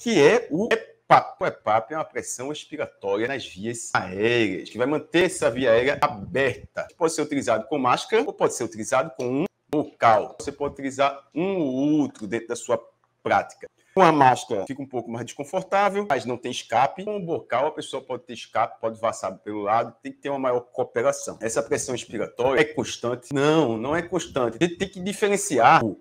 que é o EPAP. O EPAP é uma pressão respiratória nas vias aéreas, que vai manter essa via aérea aberta. Pode ser utilizado com máscara ou pode ser utilizado com um local. Você pode utilizar um ou outro dentro da sua prática. Com a máscara fica um pouco mais desconfortável, mas não tem escape. Com o bocal, a pessoa pode ter escape, pode vassar pelo lado, tem que ter uma maior cooperação. Essa pressão respiratória é constante? Não, não é constante. A gente tem que diferenciar o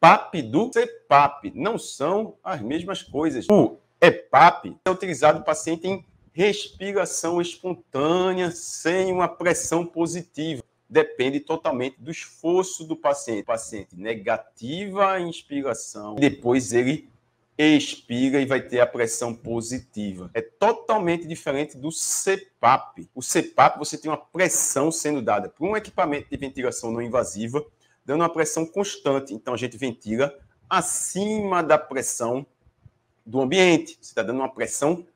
PAP do CEPAP. Não são as mesmas coisas. O EPAP é utilizado no paciente em respiração espontânea, sem uma pressão positiva. Depende totalmente do esforço do paciente. O paciente negativa a inspiração, depois ele expira e vai ter a pressão positiva. É totalmente diferente do CPAP. O CPAP você tem uma pressão sendo dada por um equipamento de ventilação não invasiva dando uma pressão constante. Então a gente ventila acima da pressão do ambiente. Você está dando uma pressão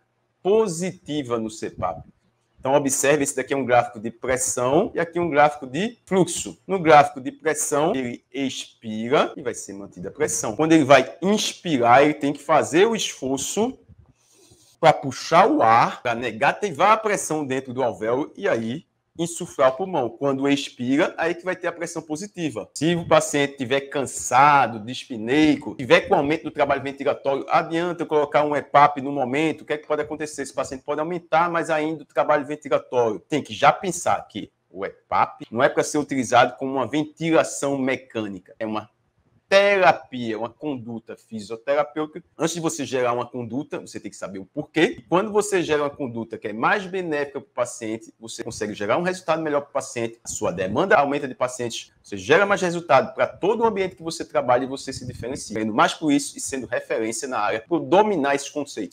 positiva no CEPAP. Então, observe, esse daqui é um gráfico de pressão e aqui um gráfico de fluxo. No gráfico de pressão, ele expira e vai ser mantida a pressão. Quando ele vai inspirar, ele tem que fazer o esforço para puxar o ar, para negativar a pressão dentro do alvéolo e aí insuflar o pulmão. Quando expira, aí que vai ter a pressão positiva. Se o paciente tiver cansado, dispneico, tiver com aumento do trabalho ventilatório, adianta colocar um EPAP no momento, o que é que pode acontecer? Esse paciente pode aumentar mais ainda o trabalho ventilatório. Tem que já pensar que o EPAP não é para ser utilizado como uma ventilação mecânica, é uma terapia, uma conduta fisioterapêutica. Antes de você gerar uma conduta, você tem que saber o porquê. E quando você gera uma conduta que é mais benéfica para o paciente, você consegue gerar um resultado melhor para o paciente, a sua demanda aumenta de pacientes, você gera mais resultado para todo o ambiente que você trabalha e você se diferencia. Sendo mais por isso e sendo referência na área, por dominar esses conceitos